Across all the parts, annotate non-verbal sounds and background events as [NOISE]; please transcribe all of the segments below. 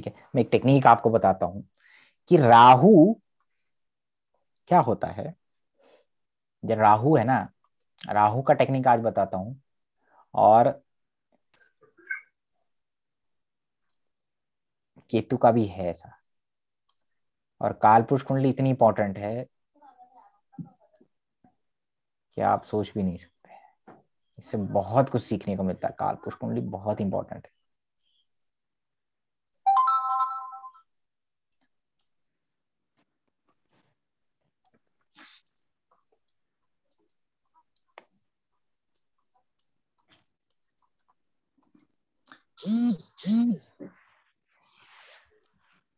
ठीक है मैं एक टेक्निक आपको बताता हूं कि राहु क्या होता है जब राहु है ना राहु का टेक्निक आज बताता हूं और केतु का भी है ऐसा और कालपुरुष कुंडली इतनी इंपॉर्टेंट है कि आप सोच भी नहीं सकते इससे बहुत कुछ सीखने को मिलता है कालपुरुष कुंडली बहुत इंपॉर्टेंट है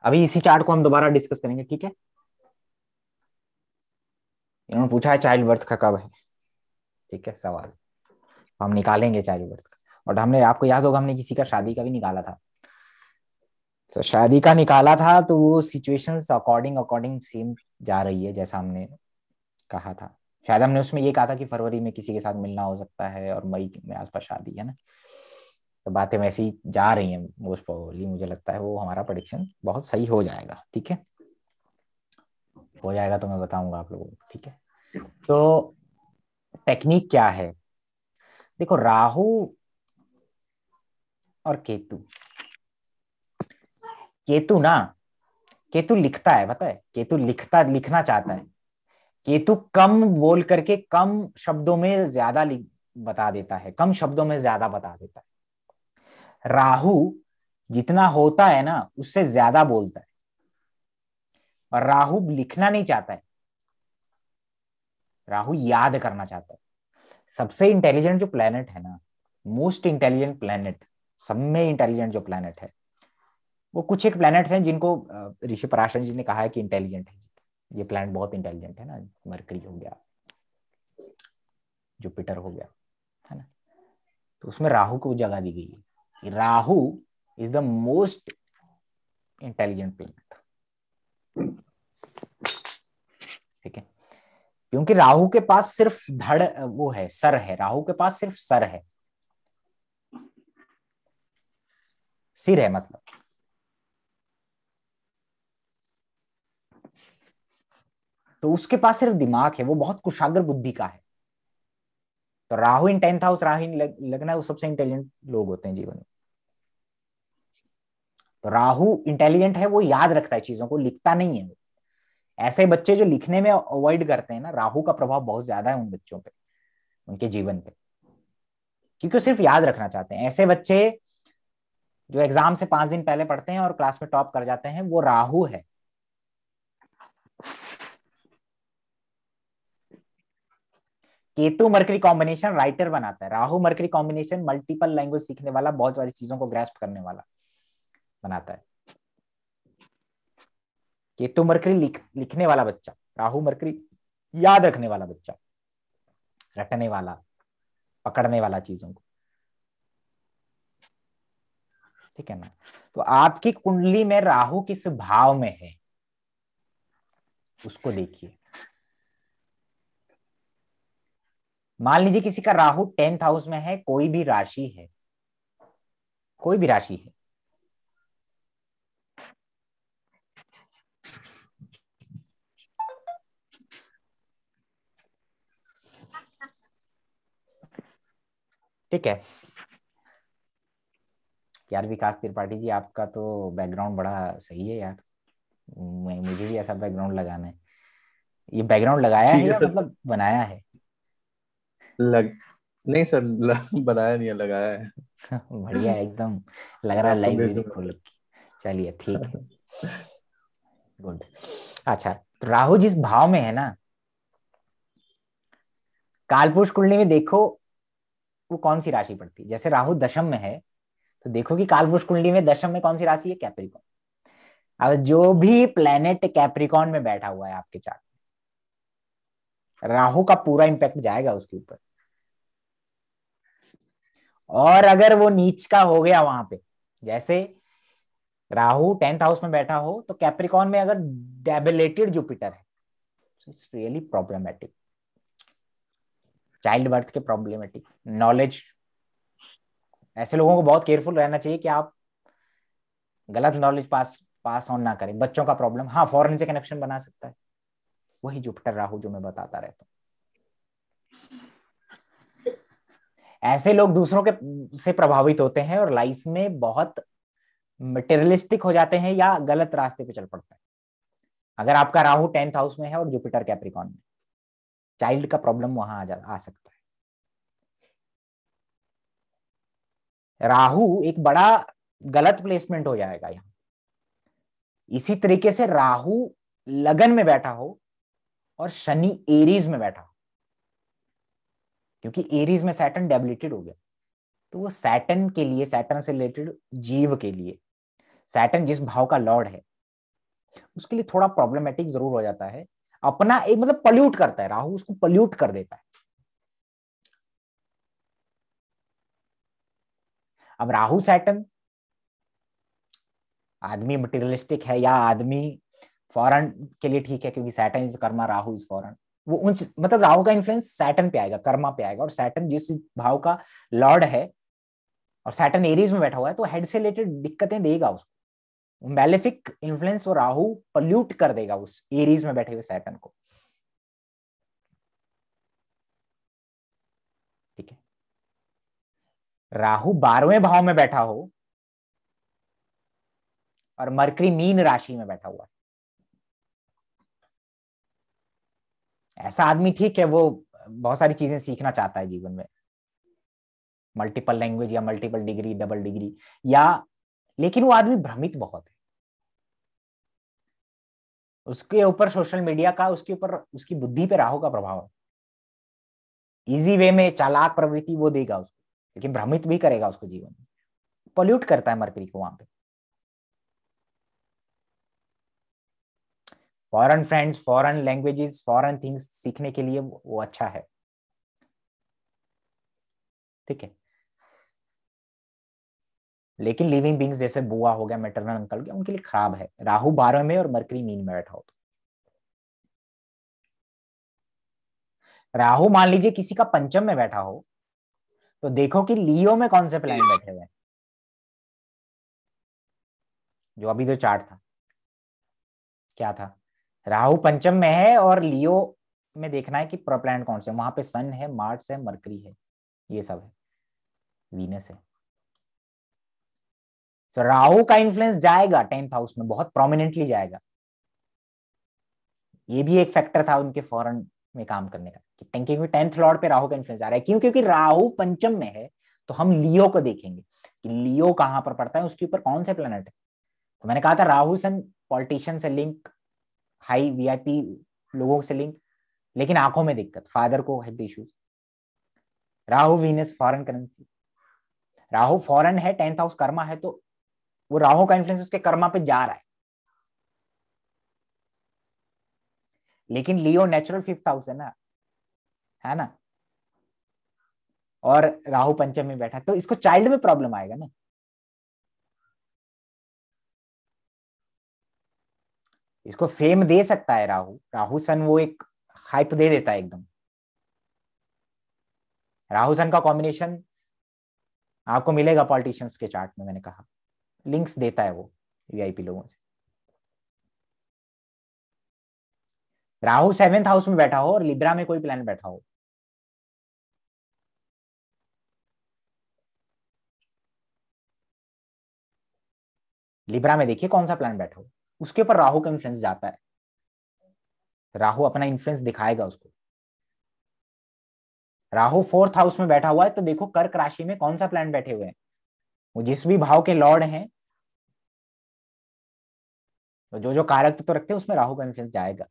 अभी इसी चार्ट को हम दोबारा डिस्कस करेंगे ठीक है इन्होंने पूछा है चाइल्ड बर्थ का कब है ठीक है सवाल हम निकालेंगे चाइल्ड बर्थ का और हमने आपको याद होगा हमने किसी का शादी का भी निकाला था तो शादी का निकाला था तो वो सिचुएशन अकॉर्डिंग अकॉर्डिंग सेम जा रही है जैसा हमने कहा था शायद हमने उसमें ये कहा था कि फरवरी में किसी के साथ मिलना हो सकता है और मई में आसपास शादी है ना तो बातें वैसी जा रही हैं मोस्ट प्रोबेबली मुझे लगता है वो हमारा प्रडिक्शन बहुत सही हो जाएगा ठीक है हो जाएगा तो मैं बताऊंगा आप लोगों को ठीक है तो टेक्निक क्या है देखो राहु और केतु केतु ना केतु लिखता है पता है केतु लिखता लिखना चाहता है केतु कम बोल करके कम शब्दों में ज्यादा बता देता है कम शब्दों में ज्यादा बता देता है राहु जितना होता है ना उससे ज्यादा बोलता है और राहु लिखना नहीं चाहता है राहु याद करना चाहता है सबसे इंटेलिजेंट जो प्लेनेट है ना मोस्ट इंटेलिजेंट प्लेनेट सब में इंटेलिजेंट जो प्लेनेट है वो कुछ एक प्लैनेट्स हैं जिनको ऋषि पराशर जी ने कहा है कि इंटेलिजेंट है ये प्लैनेट बहुत इंटेलिजेंट है ना मरकरी हो गया जुपिटर हो गया है ना तो उसमें राहु को जगह दी गई है कि Rahu is the most intelligent planet ठीक है क्योंकि राहु के पास सिर्फ धड़ वो है सर है राहु के पास सिर्फ सर है सिर है मतलब तो उसके पास सिर्फ दिमाग है वो बहुत कुशाग्र बुद्धि का है तो Rahu in tenth house Rahu in लग, लगना वो सबसे इंटेलिजेंट लोग होते हैं जीवन में तो राहु इंटेलिजेंट है वो याद रखता है चीजों को लिखता नहीं है ऐसे बच्चे जो लिखने में अवॉइड करते हैं ना राहु का प्रभाव बहुत ज्यादा है उन बच्चों पे उनके जीवन पे क्योंकि वो सिर्फ याद रखना चाहते हैं ऐसे बच्चे जो एग्जाम से पांच दिन पहले पढ़ते हैं और क्लास में टॉप कर जाते हैं वो राहु है केतु मर्करी कॉम्बिनेशन राइटर बनाता है Rahu mercury combination multiple language सीखने वाला बहुत सारी चीजों को ग्रेस्प करने वाला बनाता है केतु मर्करी लिख, लिखने वाला बच्चा राहु मर्करी याद रखने वाला बच्चा रटने वाला पकड़ने वाला चीजों को ठीक है ना तो आपकी कुंडली में राहु किस भाव में है उसको देखिए मान लीजिए किसी का राहु टेंथ हाउस में है कोई भी राशि है कोई भी राशि है ठीक है यार विकास त्रिपाठी जी आपका तो बैकग्राउंड बड़ा सही है यार मुझे भी ऐसा बैकग्राउंड लगाना है ये बैकग्राउंड लगाया है मतलब बनाया है लग नहीं सर लग, [LAUGHS] बनाया नहीं लगाया है [LAUGHS] बढ़िया एकदम लग रहा है लाइब्रेरी [LAUGHS] खोल चलिए ठीक है गुड अच्छा तो राहु जिस भाव में है ना कालपुरुष कुंडली में देखो वो कौन सी राशि पड़ती है जैसे राहु दशम में है तो देखो कि कालपुरुष कुंडली में दशम में कौन सी राशि है कैप्रिकॉन अब जो भी प्लेनेट कैप्रिकॉन में बैठा हुआ है आपके चार्ट राहु का पूरा इंपैक्ट जाएगा उसके ऊपर और अगर वो नीच का हो गया वहां पे जैसे राहु टेंथ हाउस में बैठा हो तो कैप्रिकॉन में अगर डेबिलेटेड जुपिटर है it's really problematic child birth के प्रॉब्लमेटिक नॉलेज ऐसे लोगों को बहुत केयरफुल रहना चाहिए कि आप गलत नॉलेज पास पास ऑन ना करें बच्चों का प्रॉब्लम हाँ फॉरन से कनेक्शन बना सकता है वही जुपिटर राहु जो मैं बताता रहता हूँ ऐसे लोग दूसरों के से प्रभावित होते हैं और लाइफ में बहुत मटेरियलिस्टिक हो जाते हैं या गलत रास्ते पे चल पड़ते हैं अगर आपका राहु टेंथ हाउस में है और जुपिटर कैप्रिकॉन में चाइल्ड का प्रॉब्लम वहां आ जा आ सकता है राहु एक बड़ा गलत प्लेसमेंट हो जाएगा यहाँ इसी तरीके से राहु लगन में बैठा हो और शनि एरीज में बैठा हो क्योंकि एरीज में सैटन डेबिलिटेड हो गया तो वो सैटन के लिए सैटन से रिलेटेड जीव के लिए सैटन जिस भाव का लॉर्ड है उसके लिए थोड़ा प्रॉब्लमेटिक जरूर हो जाता है अपना एक मतलब पल्यूट करता है राहु उसको पल्यूट कर देता है अब राहु सैटन आदमी मटेरियलिस्टिक है या आदमी फॉरन के लिए ठीक है क्योंकि Saturn is karma Rahu is foreign वो उन मतलब राहु का इन्फ्लुएंस सैटन पे आएगा कर्मा पे आएगा और सैटन जिस भाव का लॉर्ड है और सैटन एरीज में बैठा हुआ है तो हेड से रिलेटेड दिक्कतें देगा उसको मेलेफिक इन्फ्लुएंस वो राहु पल्यूट कर देगा उस एरीज में बैठे हुए सैटन को ठीक है राहु बारहवें भाव में बैठा हो और मरकरी मीन राशि में बैठा हुआ है ऐसा आदमी ठीक है वो बहुत सारी चीजें सीखना चाहता है जीवन में मल्टीपल लैंग्वेज या मल्टीपल डिग्री डबल डिग्री या लेकिन वो आदमी भ्रमित बहुत है उसके ऊपर सोशल मीडिया का उसके ऊपर उसकी बुद्धि पे राहु का प्रभाव है इजी वे में चालाक प्रवृत्ति वो देगा उसको लेकिन भ्रमित भी करेगा उसको जीवन में पॉल्यूट करता है मरकरी को वहां पे foreign friends foreign languages foreign things सीखने के लिए वो अच्छा है ठीक है लेकिन लिविंग बींग्स जैसे बुआ हो गया मेटरनल अंकल गया उनके लिए खराब है राहु बारह में और मरकरी मीन में बैठा हो तो राहु मान लीजिए किसी का पंचम में बैठा हो तो देखो कि लियो में कौन से प्लान बैठे हुए जो अभी जो तो चार्ट था क्या था राहु पंचम में है और लियो में देखना है कि प्लैनेट कौन से वहां पे सन है मार्स है मरकरी है ये सब है वीनस है सो राहु का इन्फ्लुएंस जाएगा टेंथ हाउस में बहुत प्रोमिनेंटली जाएगा ये भी एक फैक्टर था उनके फॉरन में काम करने का कि टेंथ लॉर्ड पे राहु का इन्फ्लुएंस आ रहा है क्यों क्योंकि राहु पंचम में है तो हम लियो को देखेंगे कि लियो कहां पर पड़ता है उसके ऊपर कौन से प्लेनेट है तो मैंने कहा था राहु सन पॉलिटिशियन से लिंक हाई वीआईपी लोगों से लिंक लेकिन आंखों में दिक्कत फादर को health issues Rahu Venus foreign currency Rahu foreign है टेंथ हाउस कर्मा है तो वो राहु का इन्फ्लुएंस उसके कर्मा पे जा रहा है लेकिन लियो नेचुरल फिफ्थ हाउस है ना है ना और राहु पंचम में बैठा तो इसको चाइल्ड में प्रॉब्लम आएगा ना इसको फेम दे सकता है राहु राहु सन वो एक हाइप दे देता है एकदम राहु सन का कॉम्बिनेशन आपको मिलेगा पॉलिटिशियंस के चार्ट में मैंने कहा लिंक्स देता है वो वीआईपी लोगों से राहु सेवेंथ हाउस में बैठा हो और लिब्रा में कोई प्लान बैठा हो लिब्रा में देखिए कौन सा प्लान बैठा हो उसके ऊपर राहु का इन्फ्लुएंस जाता है राहु अपना इन्फ्लुएंस दिखाएगा उसको राहु फोर्थ हाउस में बैठा हुआ है तो देखो कर्क राशि में कौन सा प्लान बैठे हुए हैं वो जिस भी भाव के लॉर्ड हैं तो जो जो कारक तो, रखते हैं उसमें राहु का इन्फ्लुएंस जाएगा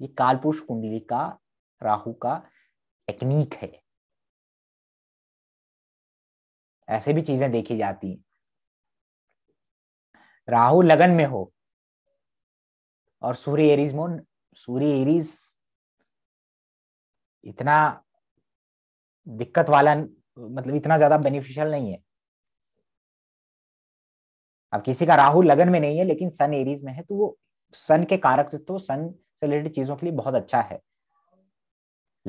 ये कालपुरुष कुंडली का राहु का टेक्निक है ऐसे भी चीजें देखी जाती हैं राहु लगन में हो और सूर्य एरीज मून सूर्य एरीज इतना दिक्कत वाला मतलब इतना ज्यादा बेनिफिशियल नहीं है अब किसी का राहु लगन में नहीं है लेकिन सन एरीज में है तो वो सन के कारक तो सन से रिलेटेड चीजों के लिए बहुत अच्छा है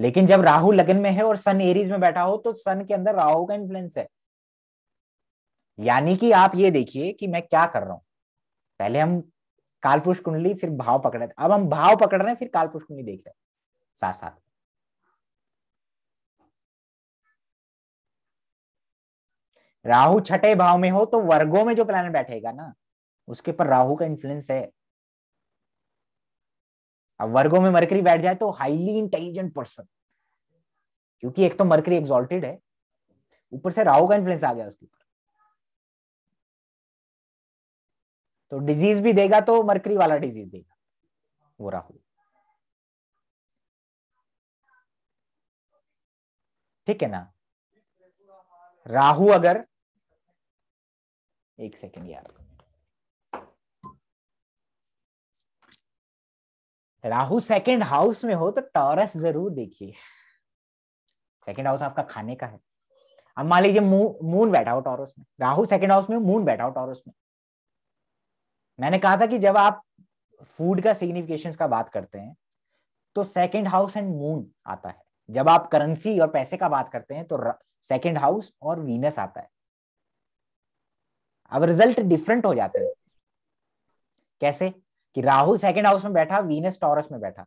लेकिन जब राहु लगन में है और सन एरीज में बैठा हो तो सन के अंदर राहु का इन्फ्लुएंस है यानी कि आप ये देखिए कि मैं क्या कर रहा हूं पहले हम कालपुरुष कुंडली फिर भाव पकड़ रहे अब हम भाव पकड़ रहे हैं फिर कालपुरुष कुंडली देख रहे हैं साथ साथ राहु छठे भाव में हो तो वर्गों में जो प्लान बैठेगा ना उसके ऊपर राहु का इन्फ्लुएंस है अब वर्गों में मरकरी बैठ जाए तो हाईली इंटेलिजेंट पर्सन क्योंकि एक तो मरकरी एक्सोल्टेड है ऊपर से राहु का इन्फ्लुएंस आ गया उसके ऊपर तो डिजीज भी देगा तो मरकरी वाला डिजीज देगा वो राहु ठीक है ना राहु अगर एक सेकेंड यार राहु सेकंड हाउस में हो तो टॉरस जरूर देखिए सेकंड हाउस आपका खाने का है अब मान लीजिए मून बैठा हो टॉरस में राहु सेकंड हाउस में मून बैठा हो टॉरस में मैंने कहा था कि जब आप फूड का सिग्निफिकेशन का बात करते हैं तो सेकेंड हाउस एंड मून आता है जब आप करेंसी और पैसे का बात करते हैं तो सेकेंड हाउस और वीनस आता है अब रिजल्ट डिफरेंट हो जाते हैं कैसे कि राहु सेकेंड हाउस में बैठा वीनस टॉरस में बैठा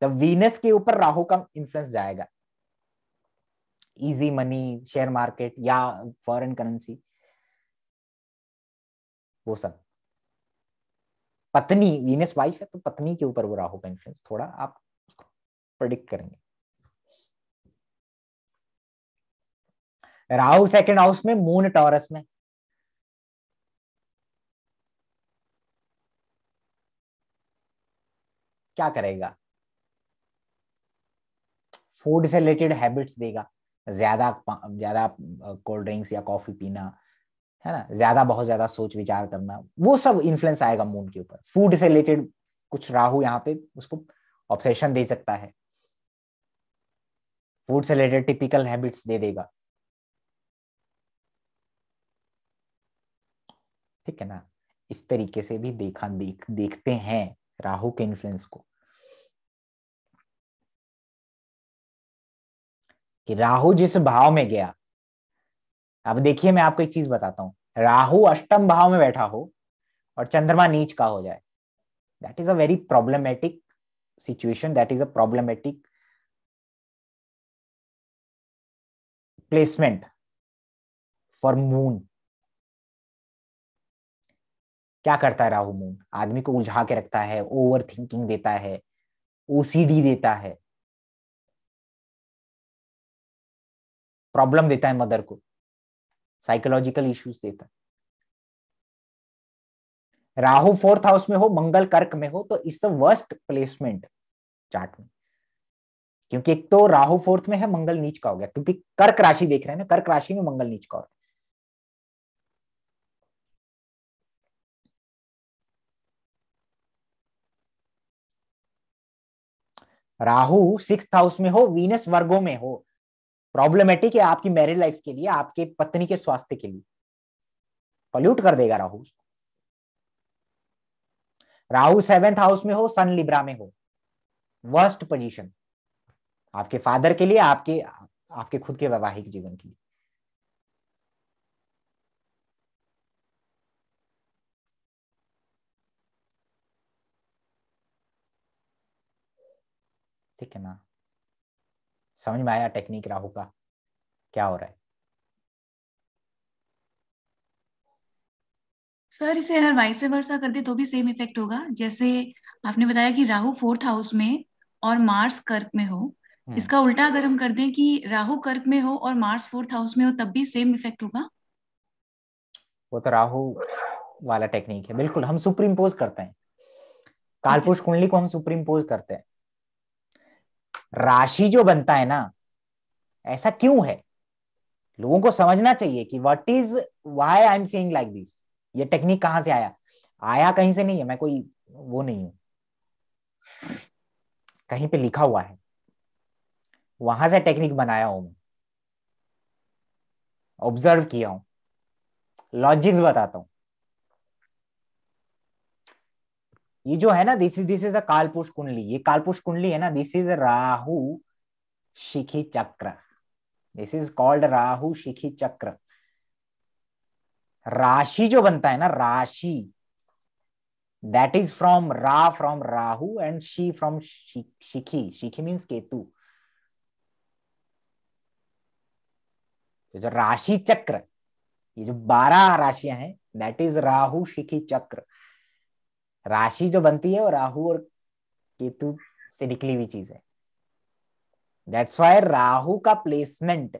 तो वीनस के ऊपर राहु का इंफ्लुएंस जाएगा इजी मनी शेयर मार्केट या फॉरेन करेंसी वो सब पत्नी वीनस वाइफ है तो पत्नी के ऊपर वो राहु का इन्फ्लुएंस थोड़ा आप उसको प्रिडिक्ट करेंगे राहु सेकंड हाउस में मून टॉरस में क्या करेगा फूड से रिलेटेड हैबिट्स देगा ज्यादा ज्यादा कोल्ड ड्रिंक्स या कॉफी पीना है ना ज्यादा बहुत ज्यादा सोच विचार करना वो सब इन्फ्लुएंस आएगा मून के ऊपर फूड से रिलेटेड कुछ राहु यहाँ पे उसको ऑब्सेशन दे सकता है फूड से रिलेटेड टिपिकल हैबिट्स दे देगा ठीक है ना इस तरीके से भी देखा देख देखते हैं राहु के इन्फ्लुएंस को कि राहु जिस भाव में गया अब देखिए मैं आपको एक चीज बताता हूँ राहु अष्टम भाव में बैठा हो और चंद्रमा नीच का हो जाए that is a very problematic situation that is a problematic placement for moon क्या करता है राहु मून आदमी को उलझा के रखता है ओवर थिंकिंग देता है ओसीडी देता है प्रॉब्लम देता है मदर को साइकोलॉजिकल इश्यूज देता है राहु फोर्थ हाउस में हो मंगल कर्क में हो तो it's the worst placement chart में क्योंकि एक तो राहु फोर्थ में है मंगल नीच का हो गया क्योंकि कर्क राशि देख रहे हैं ना कर्क राशि में मंगल नीच का हो गया राहु सिक्स हाउस में हो वीनस वर्गो में हो प्रॉब्लमेटिक है आपकी मैरिड लाइफ के लिए आपके पत्नी के स्वास्थ्य के लिए पॉल्यूट कर देगा राहु राहु सेवेंथ हाउस में हो सन लिब्रा में हो वर्स्ट पोजीशन आपके फादर के लिए आपके आपके खुद के वैवाहिक जीवन के लिए ठीक है ना समझ में आया टेक्निक राहु का क्या हो रहा है सर इसे अगर वाइस वर्षा कर दे तो भी सेम इफेक्ट होगा जैसे आपने बताया कि राहु फोर्थ हाउस में और मार्स कर्क में हो हम्म। इसका उल्टा अगर हम कर दें कि राहु कर्क में हो और मार्स फोर्थ हाउस में हो तब भी सेम इफेक्ट होगा वो तो राहु वाला टेक्निक है बिल्कुल हम सुप्रीम पोज करते हैं कालपुरुष कुंडली को हम सुप्रीम पोज करते हैं राशि जो बनता है ना ऐसा क्यों है लोगों को समझना चाहिए कि what is why I am seeing like this ये टेक्निक कहां से आया आया कहीं से नहीं है मैं कोई वो नहीं हूं कहीं पे लिखा हुआ है वहां से टेक्निक बनाया हूं मैं ऑब्जर्व किया हूं लॉजिक्स बताता हूं ये जो है ना this is this is the कालपुष कुंडली ये कालपुष कुंडली है ना this is Rahu Shikhi chakra this is called Rahu Shikhi chakra राशि जो बनता है ना राशि दैट इज फ्रॉम रा फ्रॉम राहु एंड शी फ्रॉम शिखी शिखी मीन्स केतु जो राशि चक्र ये जो बारह राशियां हैं दैट इज राहु शिखी चक्र राशि जो बनती है वो राहु और केतु से निकली हुई चीज है दैट्स वाई राहु का प्लेसमेंट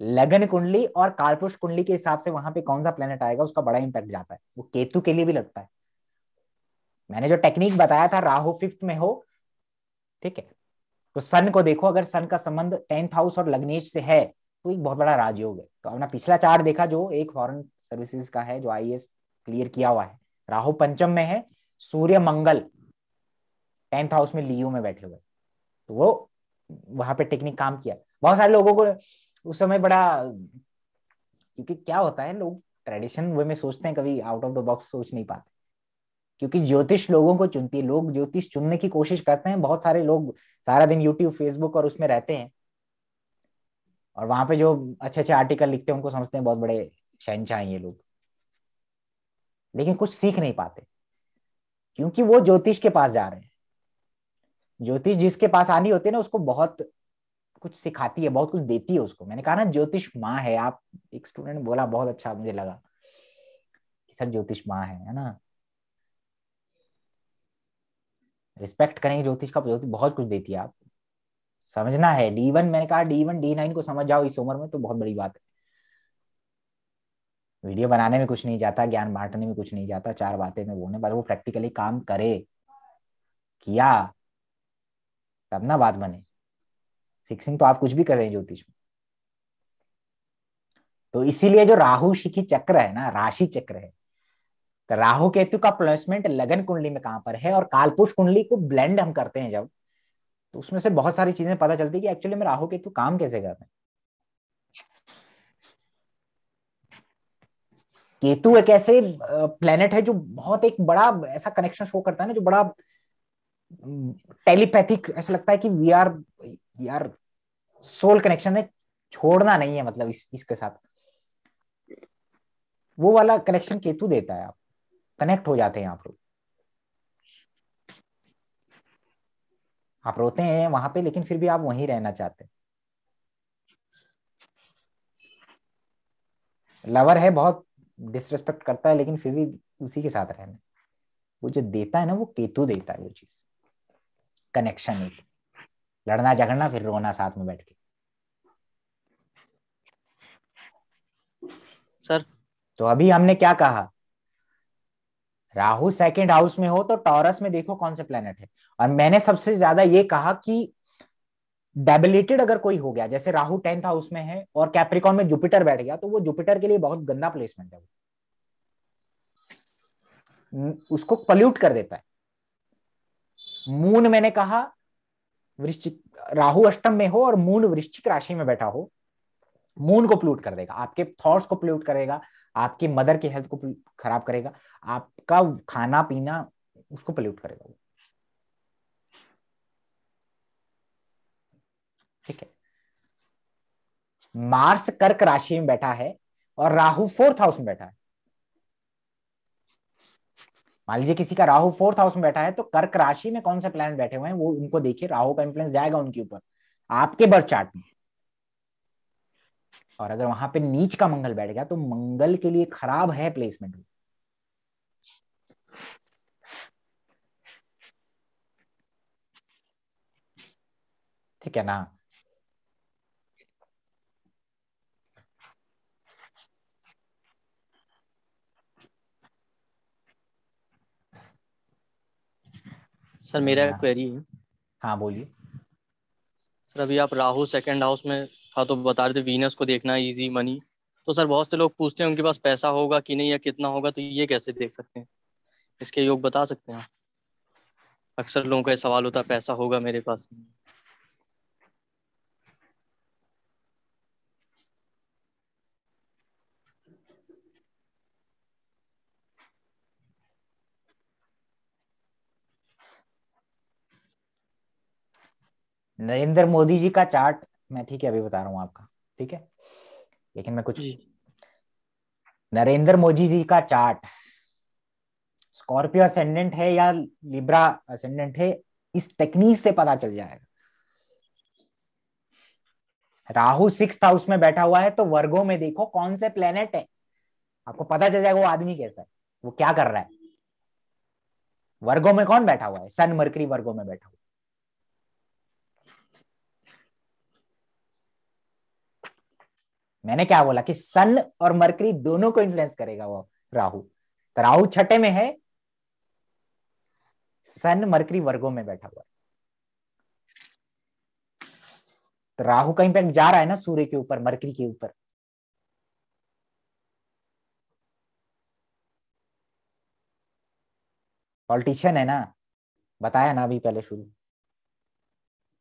लगन कुंडली और कालपुरुष कुंडली के हिसाब से वहां पे कौन सा प्लेनेट आएगा उसका बड़ा इंपैक्ट जाता है वो केतु के लिए भी लगता है मैंने जो टेक्निक बताया था राहु फिफ्थ में हो ठीक है तो सन को देखो अगर सन का संबंध टेंथ हाउस और लग्नेश से है तो एक बहुत बड़ा राजयोग है तो अपना पिछला चार देखा जो एक फॉरेन सर्विसेज का है जो आई क्लियर e किया हुआ है राहु पंचम में है सूर्य मंगल टेंथ हाउस में लियो में बैठे हुए तो वो वहां पे टेक्निक काम किया बहुत सारे लोगों को उस समय बड़ा क्योंकि क्या होता है लोग ट्रेडिशन वे में सोचते हैं कभी आउट ऑफ द बॉक्स सोच नहीं पाते क्योंकि ज्योतिष लोगों को चुनती है लोग ज्योतिष चुनने की कोशिश करते हैं बहुत सारे लोग सारा दिन यूट्यूब फेसबुक और उसमें रहते हैं और वहां पे जो अच्छे अच्छे आर्टिकल लिखते हैं उनको समझते हैं बहुत बड़े शहनशाह ये लोग लेकिन कुछ सीख नहीं पाते क्योंकि वो ज्योतिष के पास जा रहे हैं ज्योतिष जिसके पास आनी होती है ना उसको बहुत कुछ सिखाती है बहुत कुछ देती है उसको मैंने कहा ना ज्योतिष माँ है आप एक स्टूडेंट बोला बहुत अच्छा मुझे लगा कि सर ज्योतिष माँ है है ना रिस्पेक्ट करेंगे ज्योतिष का ज्योतिष बहुत कुछ देती है आप समझना है डी वन मैंने कहा डी वन डी नाइन को समझ जाओ इस उम्र में तो बहुत बड़ी बात है वीडियो बनाने में कुछ नहीं जाता ज्ञान बांटने में कुछ नहीं जाता चार बातें में बोलने पर वो प्रैक्टिकली काम करे किया तब ना बात बने फिक्सिंग तो आप कुछ भी कर रहे हैं ज्योतिष में तो इसीलिए जो राहु शिखी चक्र है ना राशि चक्र है तो राहु केतु का प्लेसमेंट लगन कुंडली में कहां पर है और कालपुष कुंडली को ब्लेंड हम करते हैं जब तो उसमें से बहुत सारी चीजें पता चलती है कि एक्चुअली में राहु केतु काम कैसे कर रहे हैं केतु एक ऐसे प्लेनेट है जो बहुत एक बड़ा ऐसा कनेक्शन शो करता है ना जो बड़ा टेलीपैथिक ऐसा लगता है कि वी आर यार सोल कनेक्शन है छोड़ना नहीं है मतलब इस इसके साथ वो वाला कनेक्शन केतु देता है आप कनेक्ट हो जाते हैं आप लोग आप रोते हैं वहां पे लेकिन फिर भी आप वहीं रहना चाहते हैं लवर है बहुत डिसरेस्पेक्ट करता है लेकिन फिर भी उसी के साथ रहना वो जो देता है ना वो केतु देता है वो चीज कनेक्शन एक लड़ना झगड़ना फिर रोना साथ में बैठ के सर तो अभी हमने क्या कहा राहु सेकंड हाउस में हो तो टॉरस में देखो कौन से प्लेनेट है और मैंने सबसे ज्यादा ये कहा कि डेबिलेटेड अगर कोई हो गया जैसे राहु टेंथ हाउस में है और कैप्रिकॉन में जुपिटर बैठ गया तो वो जुपिटर के लिए बहुत गंदा प्लेसमेंट है उसको पल्यूट कर देता है मून मैंने कहा वृश्चिक राहु अष्टम में हो और मून वृश्चिक राशि में बैठा हो मून को प्लूट कर देगा आपके थॉट्स को प्लूट करेगा आपकी मदर की हेल्थ को खराब करेगा आपका खाना पीना उसको पल्यूट करेगा ठीक है मार्स कर्क राशि में बैठा है और राहु फोर्थ हाउस में बैठा है मान लीजिए किसी का राहु फोर्थ हाउस में बैठा है तो कर्क राशि में कौन से प्लान बैठे हुए हैं वो उनको देखिए राहु का इन्फ्लुएंस जाएगा उनके ऊपर आपके बर्थ चार्ट में और अगर वहां पे नीच का मंगल बैठ गया तो मंगल के लिए खराब है प्लेसमेंट ठीक है ना सर मेरा हाँ, क्वेरी है हाँ बोलिए सर अभी आप राहु सेकंड हाउस में था तो बता रहे थे वीनस को देखना इजी मनी तो सर बहुत से लोग पूछते हैं उनके पास पैसा होगा कि नहीं या कितना होगा तो ये कैसे देख सकते हैं इसके योग बता सकते हैं अक्सर लोगों का सवाल होता है पैसा होगा मेरे पास नरेंद्र मोदी जी का चार्ट मैं ठीक है अभी बता रहा हूँ आपका ठीक है लेकिन मैं कुछ नरेंद्र मोदी जी का चार्ट स्कॉर्पियो असेंडेंट है या लिब्रा असेंडेंट है इस टेक्निक से पता चल जाएगा राहु सिक्स हाउस में बैठा हुआ है तो वर्गों में देखो कौन से प्लेनेट है आपको पता चल जाएगा वो आदमी कैसा है वो क्या कर रहा है वर्गों में कौन बैठा हुआ है सन मरकरी वर्गों में बैठा हुआ मैंने क्या बोला कि सन और मरकरी दोनों को इन्फ्लुएंस करेगा वो राहु तो राहु छठे में है सन मरकरी वर्गो में बैठा हुआ तो राहु का इंपैक्ट जा रहा है ना सूर्य के ऊपर मरकरी के ऊपर पॉलिटिशियन है ना बताया ना अभी पहले शुरू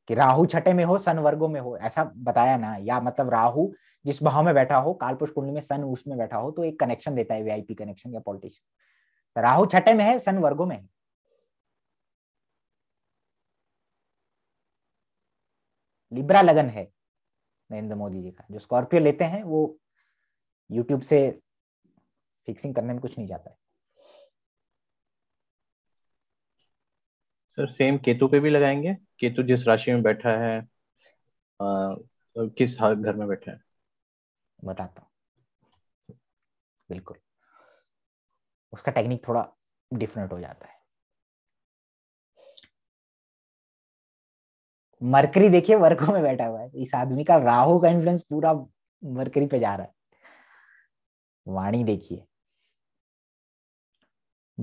कि राहु छठे में हो सन वर्गो में हो ऐसा बताया ना या मतलब राहु जिस भाव में बैठा हो कालपुष कुंडली में सन उसमें बैठा हो तो एक कनेक्शन देता है वीआईपी कनेक्शन या पॉलिटिशियन तो राहु छठे में है सन वर्गो में है लिब्रा लगन है नरेंद्र मोदी जी का जो स्कॉर्पियो लेते हैं वो यूट्यूब से फिक्सिंग करने में कुछ नहीं जाता है सर सेम केतु पे भी लगाएंगे केतु जिस राशि में बैठा है आ, किस घर में बैठा है बताता हूँ बिल्कुल उसका टेक्निक थोड़ा डिफरेंट हो जाता है मरकरी देखिए वर्कों में बैठा हुआ है इस आदमी का राहु का इन्फ्लुएंस पूरा मरकरी पे जा रहा है वाणी देखिए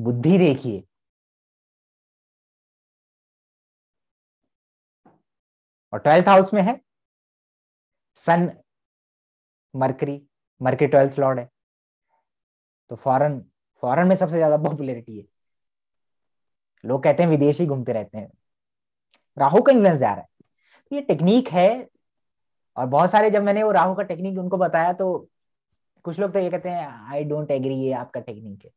बुद्धि देखिए और ट्वेल्थ हाउस में है sun Mercury Mercury twelfth lord है तो फॉरेन फॉरेन में सबसे ज्यादा पॉपुलैरिटी है लोग कहते हैं विदेशी घूमते रहते हैं राहु का इन्फ्लुएंस जा रहा है तो ये टेक्निक है और बहुत सारे जब मैंने वो राहु का टेक्निक उनको बताया तो कुछ लोग तो ये कहते हैं आई डोंट एग्री ये आपका टेक्निक है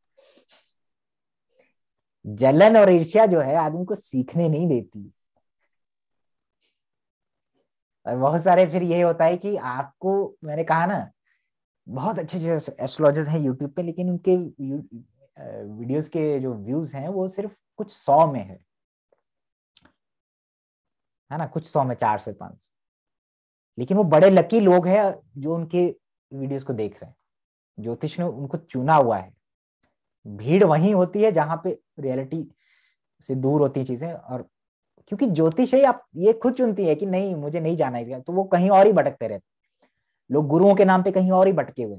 जलन और ईर्ष्या जो है आदमी को सीखने नहीं देती और बहुत सारे फिर ये होता है कि आपको मैंने कहा ना बहुत अच्छे अच्छे एस्ट्रोलॉजर्स हैं यूट्यूब पे लेकिन उनके वीडियोस के जो व्यूज हैं वो सिर्फ कुछ सौ में है है ना कुछ सौ में चार सौ पांच सौ लेकिन वो बड़े लकी लोग हैं जो उनके वीडियोस को देख रहे हैं ज्योतिष ने उनको चुना हुआ है भीड़ वही होती है जहां पे रियलिटी से दूर होती चीजें और क्योंकि ज्योतिष ही आप ये खुद चुनती है कि नहीं मुझे नहीं जाना है तो वो कहीं और ही भटकते रहते लोग गुरुओं के नाम पे कहीं और ही भटके हुए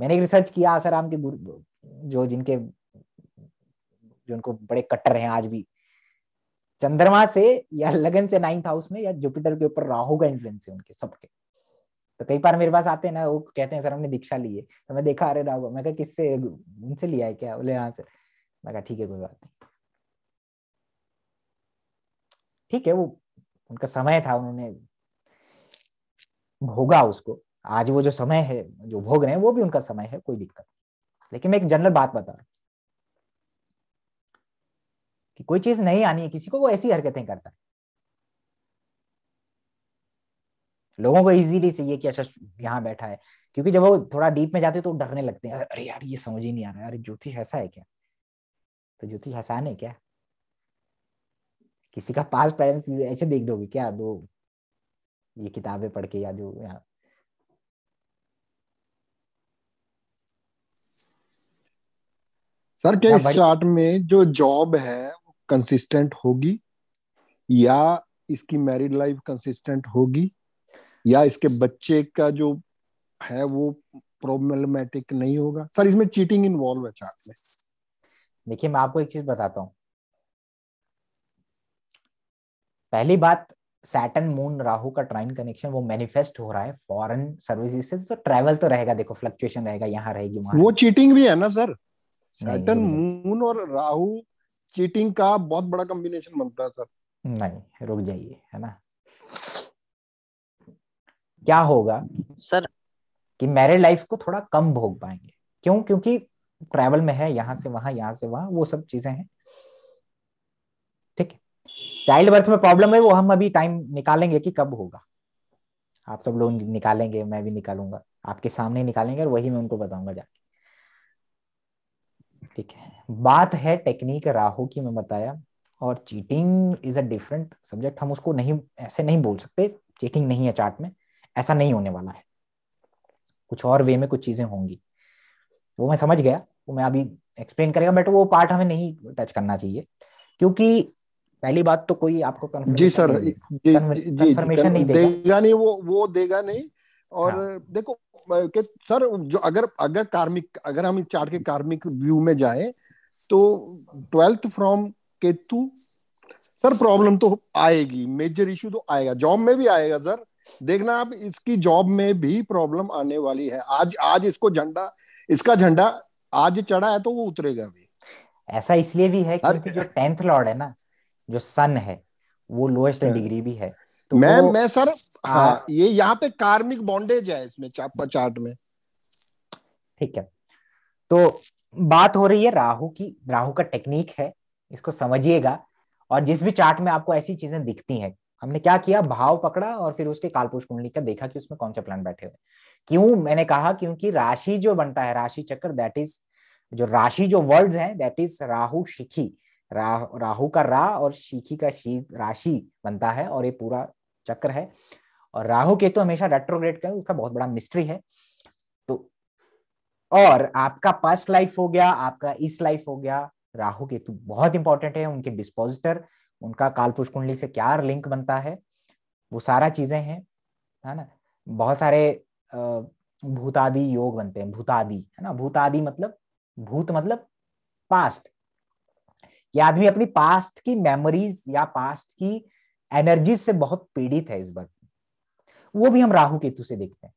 मैंने एक रिसर्च किया आसाराम के गुरु जो जिनके जो उनको बड़े कट्टर हैं आज भी चंद्रमा से या लगन से नाइन्थ हाउस में या जुपिटर के ऊपर राहु का इन्फ्लुएंस है उनके सबके तो कई बार मेरे पास आते हैं ना वो कहते हैं सर हमने दीक्षा ली है तो मैं देखा अरे राहु मैं कहा किससे उनसे लिया है क्या बोले हाँ सर मैं कहा ठीक है कोई बात नहीं ठीक है वो उनका समय था उन्होंने भोगा उसको आज वो जो समय है जो भोग रहे हैं वो भी उनका समय है कोई दिक्कत लेकिन मैं एक जनरल बात बता रहा कि कोई चीज नहीं आनी है किसी को वो ऐसी हरकतें करता है लोगों को इजीली से ये कि अच्छा यहाँ बैठा है क्योंकि जब वो थोड़ा डीप में जाते हैं तो डरने लगते हैं अरे यार ये समझ ही नहीं आ रहा है अरे ज्योति ऐसा है क्या तो ज्योति ऐसा नहीं क्या किसी का पास पेरेंट ऐसे देख दोगे क्या दो ये किताबें पढ़ के या जो यहाँ सर क्या चार्ट में जो जॉब है वो कंसिस्टेंट होगी या इसकी मैरिड लाइफ कंसिस्टेंट होगी या इसके बच्चे का जो है वो प्रॉब्लमेटिक नहीं होगा सर इसमें चीटिंग इन्वॉल्व है चार्ट में देखिए मैं आपको एक चीज बताता हूँ पहली बात सैटन मून राहु का ट्राइन कनेक्शन वो मैनिफेस्ट हो रहा है फॉरेन सर्विसेज से तो ट्रैवल तो रहेगा देखो फ्लक्चुएशन रहेगा यहाँ रहेगी वो चीटिंग भी है ना सर सैटन मून और राहु चीटिंग का बहुत बड़ा कॉम्बिनेशन बनता है सर नहीं रुक जाइए है ना क्या होगा सर कि मैरिड लाइफ को थोड़ा कम भोग पाएंगे क्यों क्योंकि ट्रैवल में है यहाँ से वहां यहाँ से वहां वो सब चीजें हैं ठीक है चाइल्ड बर्थ में प्रॉब्लम है वो हम अभी टाइम निकालेंगे कि कब होगा आप सब लोग निकालेंगे मैं भी निकालूंगा आपके सामने निकालेंगे और वही मैं उनको बताऊंगा जाके ठीक है बात है टेक्निक राहु की मैं बताया और cheating is a different subject हम उसको नहीं ऐसे नहीं बोल सकते चीटिंग नहीं है चार्ट में ऐसा नहीं होने वाला है कुछ और वे में कुछ चीजें होंगी वो मैं समझ गया वो मैं अभी एक्सप्लेन करेगा बट वो पार्ट हमें नहीं टच करना चाहिए क्योंकि पहली बात तो कोई आपको जी सर नहीं, जी, जी, नहीं देगा।, देगा नहीं वो वो देगा नहीं और हाँ. देखो के सर जो अगर अगर कार्मिक अगर हम चार्ट के कार्मिक व्यू में जाए तो twelfth from Ketu sir problem तो आएगी मेजर इश्यू तो आएगा जॉब में भी आएगा सर देखना आप इसकी जॉब में भी प्रॉब्लम आने वाली है आज आज इसको झंडा इसका झंडा आज चढ़ा है तो वो उतरेगा भी ऐसा इसलिए भी है क्योंकि जो टेंथ लॉर्ड है ना जो सन है वो लोएस्ट डिग्री हाँ। भी है तो मैं मैं सर हाँ।, हाँ ये यहाँ पे कार्मिक बॉन्डेज है इसमें चार्ट में ठीक है तो बात हो रही है राहु की राहु का टेक्निक है इसको समझिएगा और जिस भी चार्ट में आपको ऐसी चीजें दिखती हैं हमने क्या किया भाव पकड़ा और फिर उसके कालपुष कुंडली का देखा कि उसमें कौन से प्लान बैठे हुए क्यों मैंने कहा क्योंकि राशि जो बनता है राशि चक्र दैट इज जो राशि जो वर्ड्स हैं दैट इज राहु शिखी रा, राहु का रा और शीखी का शी राशि बनता है और ये पूरा चक्र है और राहु केतु तो हमेशा रेट्रोग्रेड का उसका बहुत बड़ा मिस्ट्री है तो और आपका पास्ट लाइफ हो गया आपका इस लाइफ हो गया राहु केतु तो बहुत इंपॉर्टेंट है उनके डिस्पोजिटर उनका कालपुष कुंडली से क्या लिंक बनता है वो सारा चीजें हैं है ना बहुत सारे भूतादि योग बनते हैं भूतादि है ना भूतादि मतलब भूत मतलब पास्ट ये आदमी अपनी पास्ट की मेमोरीज या पास्ट की एनर्जी से बहुत पीड़ित है इस बार वो भी हम राहु केतु से देखते हैं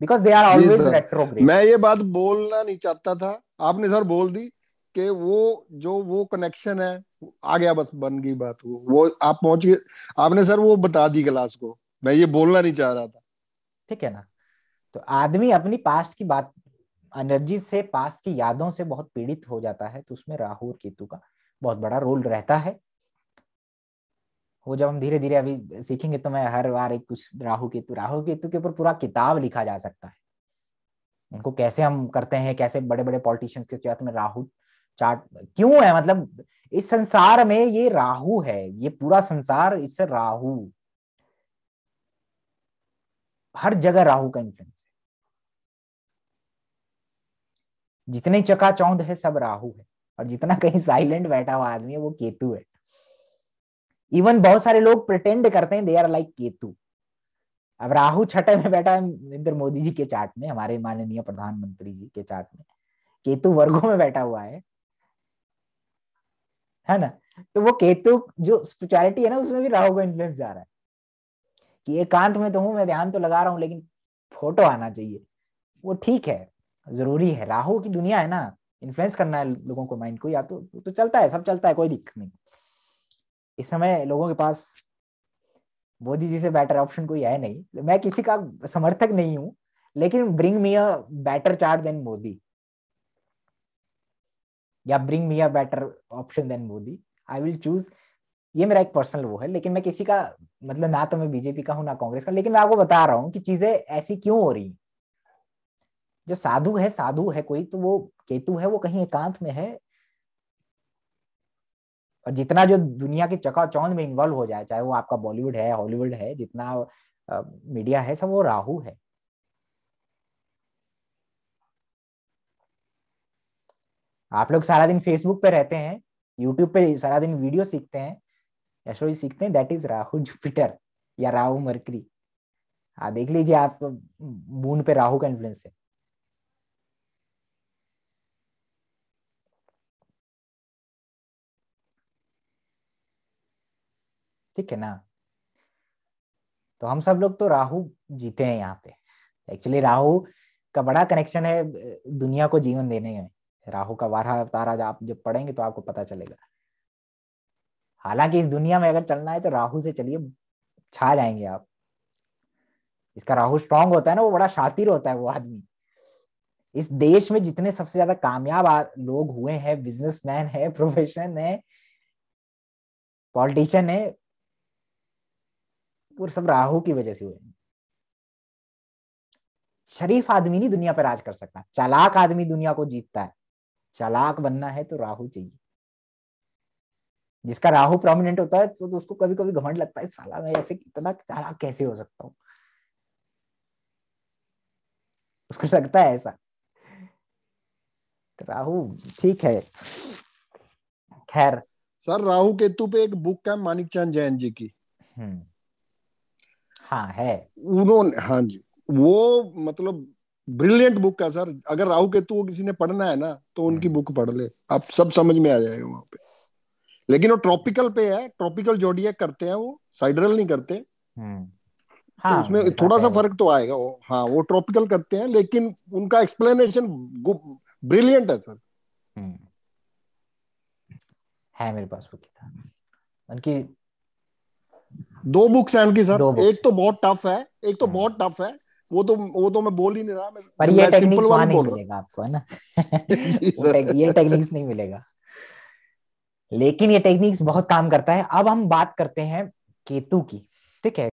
because they are always retrograde मैं ये बात बोलना नहीं चाहता था आपने सर बोल दी कि वो जो वो कनेक्शन है आ गया बस बन गई बात वो वो आप पहुंच गए आपने सर वो बता दी क्लास को मैं ये बोलना नहीं चाह रहा था ठीक है ना तो आदमी अपनी पास्ट की बात एनर्जी से पास्ट की यादों से बहुत पीड़ित हो जाता है तो उसमें राहु और केतु का बहुत बड़ा रोल रहता है वो जब हम धीरे धीरे अभी सीखेंगे तो मैं हर बार एक कुछ राहु केतु राहु केतु के ऊपर पूरा किताब लिखा जा सकता है उनको कैसे हम करते हैं कैसे बड़े बड़े पॉलिटिशियंस के साथ में राहु चार्ट क्यों है मतलब इस संसार में ये राहु है ये पूरा संसार इट्स राहु हर जगह राहु का इन्फ्लुएंस है जितने चौंध है सब राहु है और जितना कहीं साइलेंट बैठा हुआ आदमी है वो केतु है इवन बहुत सारे लोग प्रटेंड करते हैं दे आर लाइक केतु अब राहु छठे में बैठा है नरेंद्र मोदी जी के चार्ट में हमारे माननीय प्रधानमंत्री जी के चार्ट में केतु वर्गों में बैठा हुआ है है ना तो वो केतु जो स्पिरिचुअलिटी है ना उसमें भी राहु का इन्फ्लुएंस जा रहा है कि एकांत में तो हूं मैं ध्यान तो लगा रहा हूं लेकिन फोटो आना चाहिए वो ठीक है जरूरी है राहु की दुनिया है ना इन्फ्लुएंस करना है लोगों को माइंड को या तो तो चलता है सब चलता है कोई दिक्कत नहीं इस समय लोगों के पास मोदी जी से बेटर ऑप्शन कोई है नहीं मैं किसी का समर्थक नहीं हूँ लेकिन bring me a better chart than Modi या bring me a better option than Modi I will choose ये मेरा एक पर्सनल वो है लेकिन मैं किसी का मतलब ना तो मैं बीजेपी का हूं ना कांग्रेस का लेकिन मैं आपको बता रहा हूँ कि चीजें ऐसी क्यों हो रही जो साधु है साधु है कोई तो वो केतु है वो कहीं एकांत में है और जितना जो दुनिया के चकाचौंध में इन्वॉल्व हो जाए चाहे वो आपका बॉलीवुड है हॉलीवुड है जितना मीडिया है सब वो राहु है आप लोग सारा दिन फेसबुक पे रहते हैं यूट्यूब पे सारा दिन वीडियो सीखते हैं एस्ट्रोलॉजी सीखते हैं दैट इज राहु जुपिटर या राहु मरकरी हाँ देख लीजिए आप मून पे राहु का इन्फ्लुएंस है ठीक है ना तो हम सब लोग तो राहु जीते हैं यहाँ पे एक्चुअली राहु का बड़ा कनेक्शन है दुनिया को जीवन देने में राहु का बारह तारा आप जब पढ़ेंगे तो आपको पता चलेगा हालांकि इस दुनिया में अगर चलना है तो राहु से चलिए छा जाएंगे आप इसका राहु स्ट्रांग होता है ना वो बड़ा शातिर होता है वो आदमी इस देश में जितने सबसे ज्यादा कामयाब लोग हुए हैं बिजनेसमैन है प्रोफेशन है पॉलिटिशियन है वो सब राहु की वजह से हुए शरीफ आदमी नहीं दुनिया पर राज कर सकता चालाक आदमी दुनिया को जीतता है चालाक बनना है तो राहु चाहिए जिसका राहु प्रोमिनेंट होता है तो, तो उसको कभी कभी घमंड लगता है साला मैं ऐसे इतना चालाक कैसे हो सकता हूँ उसको लगता है ऐसा तो राहु ठीक है खैर सर राहु केतु पे एक बुक है मानिक चंद जैन जी की हम्म लिखा हाँ, है उन्होंने हाँ जी वो मतलब ब्रिलियंट बुक है सर अगर राहु केतु को किसी ने पढ़ना है ना तो हम्म। उनकी बुक पढ़ ले आप सब समझ में आ जाएगा वहां पे लेकिन वो ट्रॉपिकल पे है ट्रॉपिकल जोडिया करते हैं वो साइडरल नहीं करते हम्म। तो हाँ, तो उसमें थोड़ा सा फर्क तो आएगा वो हाँ वो ट्रॉपिकल करते हैं लेकिन उनका एक्सप्लेनेशन ब्रिलियंट है सर हम्म। है मेरे पास वो किताब उनकी दो बुक्स हैं उनकी सर एक तो बहुत टफ है एक तो हाँ। बहुत टफ है वो तो वो तो मैं बोल ही नहीं रहा मैं पर ये टेक्निक्स वहां नहीं मिलेगा आपको है ना [LAUGHS] [LAUGHS] ये टेक्निक्स नहीं मिलेगा लेकिन ये टेक्निक्स बहुत काम करता है अब हम बात करते हैं केतु की ठीक है